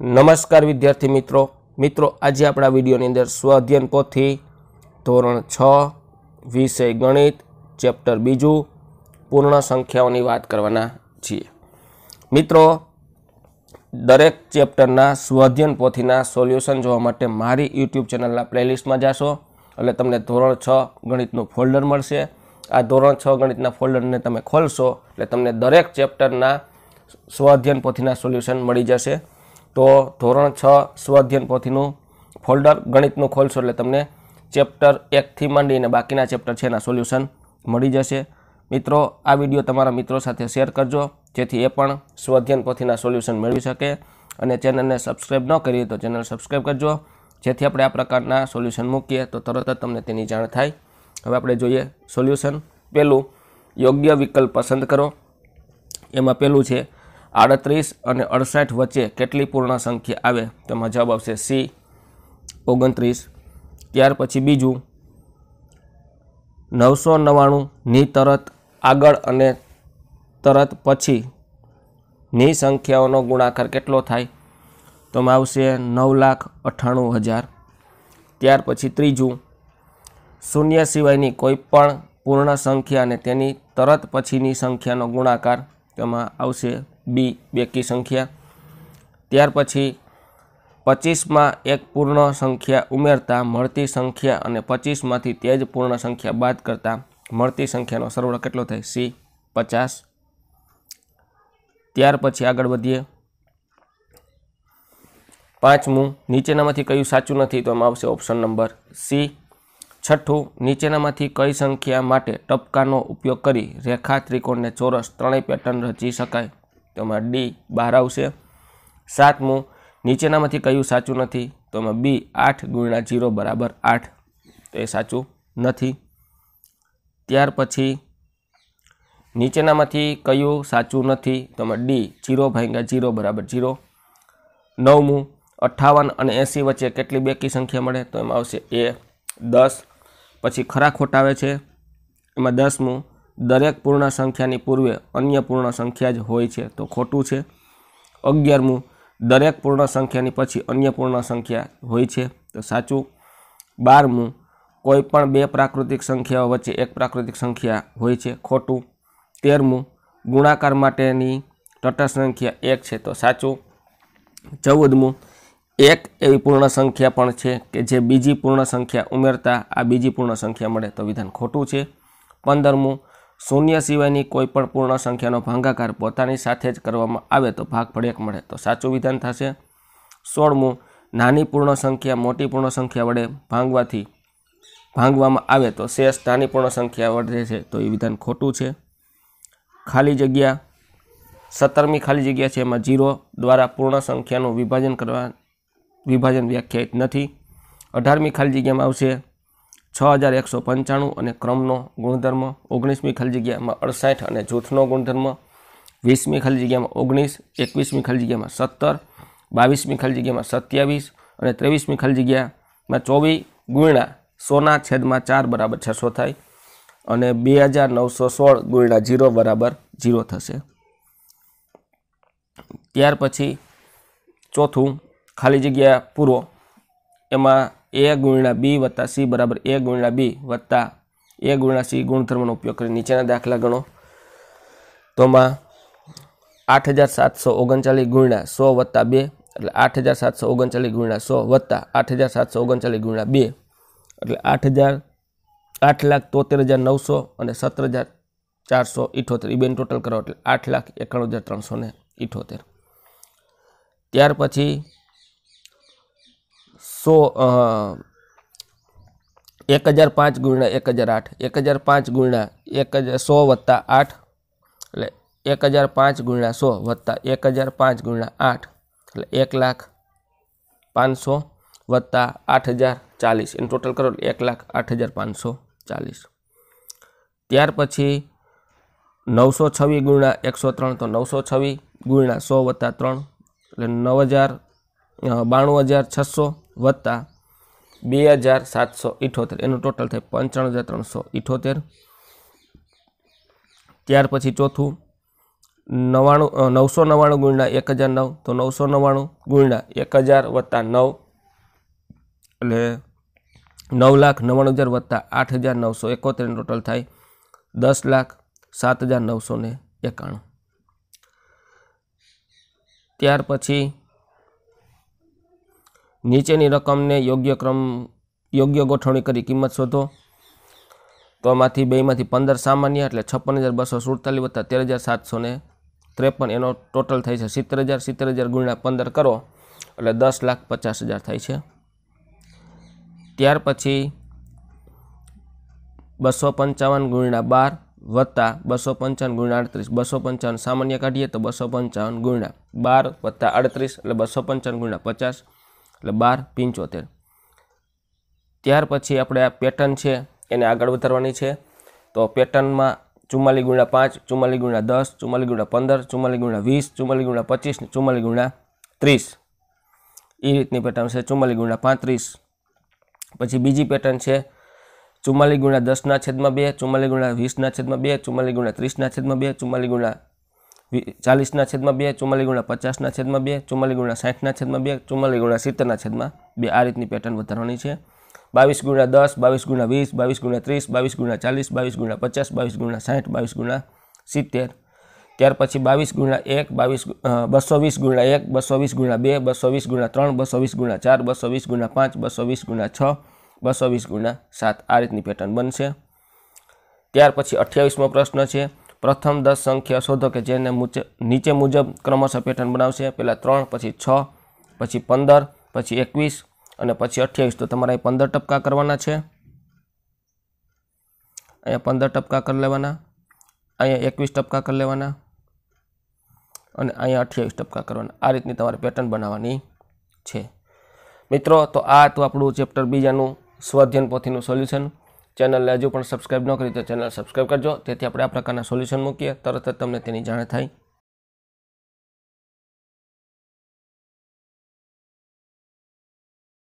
નમસ્કાર વિદ્યાર્થી મિત્રો મિત્રો આજે આપણા વિડીયોની અંદર સ્વાધ્યન પોથી ધોરણ છ વિષય ગણિત ચેપ્ટર બીજું પૂર્ણ સંખ્યાઓની વાત કરવાના છીએ મિત્રો દરેક ચેપ્ટરના સ્વાધ્યન પોથીના સોલ્યુશન જોવા માટે મારી યુટ્યુબ ચેનલના પ્લેલિસ્ટમાં જાશો એટલે તમને ધોરણ છ ગણિતનું ફોલ્ડર મળશે આ ધોરણ છ ગણિતના ફોલ્ડરને તમે ખોલશો એટલે તમને દરેક ચેપ્ટરના સ્વાધ્યન પોથીના સોલ્યુશન મળી જશે તો ધોરણ છ સ્વઅધ્યયન પોથીનું ફોલ્ડર ગણિતનું ખોલશો એટલે તમને ચેપ્ટર એકથી માંડીને બાકીના ચેપ્ટર છે એના સોલ્યુશન મળી જશે મિત્રો આ વિડીયો તમારા મિત્રો સાથે શેર કરજો જેથી એ પણ સ્વઅધ્યયન પોથીના સોલ્યુશન મેળવી શકે અને ચેનલને સબસ્ક્રાઈબ ન કરીએ તો ચેનલ સબસ્ક્રાઈબ કરજો જેથી આપણે આ પ્રકારના સોલ્યુશન મૂકીએ તો તરત જ તમને તેની જાણ થાય હવે આપણે જોઈએ સોલ્યુશન પહેલું યોગ્ય વિકલ્પ પસંદ કરો એમાં પહેલું છે આડત્રીસ અને અડસઠ વચ્ચે કેટલી પૂર્ણ સંખ્યા આવે તેમાં જવાબ આવશે સી ઓગણત્રીસ ત્યાર પછી બીજું નવસો નવ્વાણુંની તરત આગળ અને તરત પછી ની સંખ્યાઓનો ગુણાકાર કેટલો થાય તો આવશે નવ લાખ અઠ્ઠાણું હજાર ત્યાર પછી ત્રીજું શૂન્ય સિવાયની કોઈ પણ પૂર્ણ સંખ્યા અને તેની તરત પછીની સંખ્યાનો ગુણાકાર તેમાં આવશે બી બેકી સંખ્યા ત્યાર પછી પચીસમાં એક પૂર્ણ સંખ્યા ઉમેરતા મળતી સંખ્યા અને પચીસમાંથી તે જ પૂર્ણ સંખ્યા બાદ કરતાં મળતી સંખ્યાનો સરવાળો કેટલો થાય સી પચાસ ત્યાર પછી આગળ વધીએ પાંચમું નીચેનામાંથી કયું સાચું નથી તો એમાં આવશે ઓપ્શન નંબર સી છઠ્ઠું નીચેનામાંથી કઈ સંખ્યા માટે ટપકાનો ઉપયોગ કરી રેખા ત્રિકોણને ચોરસ ત્રણેય પેટર્ન રચી શકાય તો એમાં ડી બાર આવશે સાતમું નીચેનામાંથી કયું સાચું નથી તો એમાં બી આઠ ગુણ્યા જીરો બરાબર આઠ તો એ સાચું નથી ત્યાર પછી નીચેનામાંથી કયું સાચું નથી તો એમાં ડી જીરો ભાંગ્યા જીરો બરાબર જીરો નવમું અઠ્ઠાવન અને એંસી વચ્ચે કેટલી બેકી સંખ્યા મળે તો એમાં આવશે એ દસ પછી ખરા ખોટા આવે છે એમાં દસમું દરેક પૂર્ણ સંખ્યાની પૂર્વે અન્ય પૂર્ણ સંખ્યા જ હોય છે તો ખોટું છે અગિયારમું દરેક પૂર્ણ સંખ્યાની પછી અન્ય પૂર્ણ સંખ્યા હોય છે તો સાચું બારમું કોઈ પણ બે પ્રાકૃતિક સંખ્યાઓ વચ્ચે એક પ્રાકૃતિક સંખ્યા હોય છે ખોટું તેરમું ગુણાકાર માટેની તટસ્થ સંખ્યા એક છે તો સાચું ચૌદમું એક એવી પૂર્ણ સંખ્યા પણ છે કે જે બીજી પૂર્ણ સંખ્યા ઉમેરતા આ બીજી પૂર્ણ સંખ્યા મળે તો વિધાન ખોટું છે પંદરમું શૂન્ય સિવાયની કોઈ પણ પૂર્ણ સંખ્યાનો ભાંગાકાર પોતાની સાથે જ કરવામાં આવે તો ભાગફળ એક મળે તો સાચું વિધાન થશે સોળમું નાની પૂર્ણ સંખ્યા મોટી પૂર્ણ સંખ્યા વડે ભાંગવાથી ભાંગવામાં આવે તો શેષ નાની પૂર્ણ સંખ્યા વડે છે તો એ વિધાન ખોટું છે ખાલી જગ્યા સત્તરમી ખાલી જગ્યા છે એમાં જીરો દ્વારા પૂર્ણ સંખ્યાનું વિભાજન કરવા વિભાજન વ્યાખ્યાયિત નથી અઢારમી ખાલી જગ્યામાં આવશે છ હજાર એકસો પંચાણું અને ક્રમનો ગુણધર્મ ઓગણીસમી ખાલી જગ્યામાં અડસાઠ અને જૂથનો ગુણધર્મ વીસમી ખાલી જગ્યામાં ઓગણીસ એકવીસમી ખાલી જગ્યામાં સત્તર બાવીસમી ખાલી જગ્યામાં સત્યાવીસ અને ત્રેવીસમી ખાલી જગ્યામાં ચોવીસ ગુણ્યા સોના છેદમાં ચાર બરાબર છસો થાય અને બે હજાર નવસો સોળ ગુણ્યા જીરો બરાબર જીરો થશે ત્યાર પછી ચોથું ખાલી જગ્યા પૂરો એમાં એ ગુણ્યા બી વત્તા સી બરાબર એ ગુણ્યા બી વત્તા એ ગુણ્યા સી ગુણધર્મનો ઉપયોગ કરી નીચેના દાખલા ગણો તોમાં આઠ હજાર સાતસો ઓગણચાલીસ ગુણ્યા સો વત્તા બે એટલે આઠ હજાર સાતસો ઓગણચાલીસ ગુણ્યા સો વત્તા આઠ હજાર સાતસો ઓગણચાલીસ ગુણ્યા બે એટલે આઠ હજાર આઠ લાખ તોતેર હજાર નવસો અને સત્તર હજાર ચારસો ઇઠોતેર એ બેન ટોટલ કરો એટલે આઠ લાખ એકાણું હજાર ત્રણસો ને ઇઠોતેર ત્યાર પછી સો એક હજાર પાંચ ગુણ્યા એક હજાર આઠ એક હજાર પાંચ ગુણ્યા એક હજાર સો વત્તા આઠ એટલે એક હજાર પાંચ ગુણ્યા સો વત્તા એક હજાર પાંચ ગુણ્યા આઠ એટલે એક લાખ પાંચસો વત્તા આઠ હજાર ચાલીસ એનું ટોટલ કરો એક લાખ આઠ હજાર પાંચસો ચાલીસ ત્યાર પછી નવસો છવ્વી ગુણ્યા એકસો ત્રણ તો નવસો છવ્વીસ ગુણ્યા સો વત્તા ત્રણ એટલે નવ હજાર બાણું હજાર છસો વત્તા બે હજાર સાતસો ઇઠોતેર એનું ટોટલ થાય પંચાણું હજાર ત્રણસો ઇઠોતેર ત્યાર પછી ચોથું નવાણું નવસો નવ્વાણું ગુણ્યા એક હજાર નવ તો નવસો નવ્વાણું ગુણ્યા એક હજાર વત્તા નવ એટલે નવ લાખ નવ્વાણું હજાર વત્તા આઠ હજાર નવસો એકોતેર ટોટલ થાય દસ લાખ સાત હજાર નવસો ને એકાણું ત્યાર પછી નીચેની રકમને યોગ્ય ક્રમ યોગ્ય ગોઠવણી કરી કિંમત શોધો તો આમાંથી બેમાંથી પંદર સામાન્ય એટલે છપ્પન હજાર બસો સુડતાલીસ વત્તા તેર હજાર સાતસો ને ત્રેપન એનો ટોટલ થાય છે સિત્તેર હજાર સિત્તેર હજાર ગુણ્યા પંદર કરો એટલે દસ લાખ પચાસ હજાર થાય છે ત્યાર પછી બસો પંચાવન ગુણ્યા બાર વત્તા બસો પંચાવન ગુણ્યા અડત્રીસ બસો પંચાવન સામાન્ય કાઢીએ તો બસો પંચાવન ગુણ્યા બાર વત્તા અડત્રીસ એટલે બસો પંચાવન ગુણ્યા પચાસ એટલે બાર પંચોતેર ત્યાર પછી આપણે આ પેટર્ન છે એને આગળ વધારવાની છે તો પેટર્નમાં ચુમ્માલીસ ગુણ્યા પાંચ ચુમ્માલીસ ગુણ્યા દસ ચુમ્માલીસ ગુણ્યા પંદર ચુમ્માલીસ ગુણ્યા વીસ ચુમ્માલીસ ગુણ્યા પચીસ ને ચુમ્માલીસ ગુણ્યા ત્રીસ એ રીતની પેટર્ન છે ચુમ્માલીસ ગુણ્યા પાંત્રીસ પછી બીજી પેટર્ન છે ચુમ્માલીસ ગુણ્યા દસના છેદમાં બે ચુમ્માલીસ ગુણ્યા વીસના છેદમાં બે ચુમ્માલીસ ગુણ્યા ત્રીસના છેદમાં બે ચુમ્માલીસ ગુણ્યા ચાલીસના છેદમાં બે ચુમ્માલીસ ગુણા પચાસના છેદમાં બે ચુમ્માલીસ ગુણા સાઠના છેદમાં બે ચુમ્માલીસ ગુણા સિત્તેરના છેદમાં બે આ રીતની પેટર્ન વધારવાની છે બાવીસ ગુણા દસ બાવીસ ગુણા વીસ બાવીસ ગુણા ત્રીસ બાવીસ ગુણ્યા ચાલીસ બાવીસ ગુણા પચાસ બાવીસ ગુણા સાઠ બાવીસ ગુણ્યા સિત્તેર ત્યાર પછી બાવીસ ગુણા એક બાવીસ બસો વીસ ગુણ્યા એક બસો વીસ ગુણા બે બસો વીસ ગુણા ત્રણ બસો વીસ ગુણા ચાર બસો વીસ ગુણા પાંચ બસો વીસ ગુણા છ બસો વીસ ગુણા સાત આ રીતની પેટર્ન બનશે ત્યાર પછી અઠ્યાવીસમો પ્રશ્ન છે પ્રથમ દસ સંખ્યા શોધો કે જેને નીચે મુજબ ક્રમશઃ પેટર્ન બનાવશે પહેલાં ત્રણ પછી છ પછી પંદર પછી એકવીસ અને પછી અઠ્યાવીસ તો તમારે પંદર ટપકા કરવાના છે અહીંયા પંદર ટપકા કરી લેવાના અહીંયા એકવીસ ટપકા કરી લેવાના અને અહીંયા અઠ્યાવીસ ટપકા કરવાના આ રીતની તમારે પેટર્ન બનાવવાની છે મિત્રો તો આ હતું આપણું ચેપ્ટર બીજાનું સ્વાધ્યન પોથીનું સોલ્યુશન ચેનલને હજુ પણ સબસ્ક્રાઈબ ન કરી તો ચેનલ સબસ્ક્રાઈબ કરજો તેથી આપણે આ પ્રકારના સોલ્યુશન મૂકીએ તરત જ તમને તેની જાણ થાય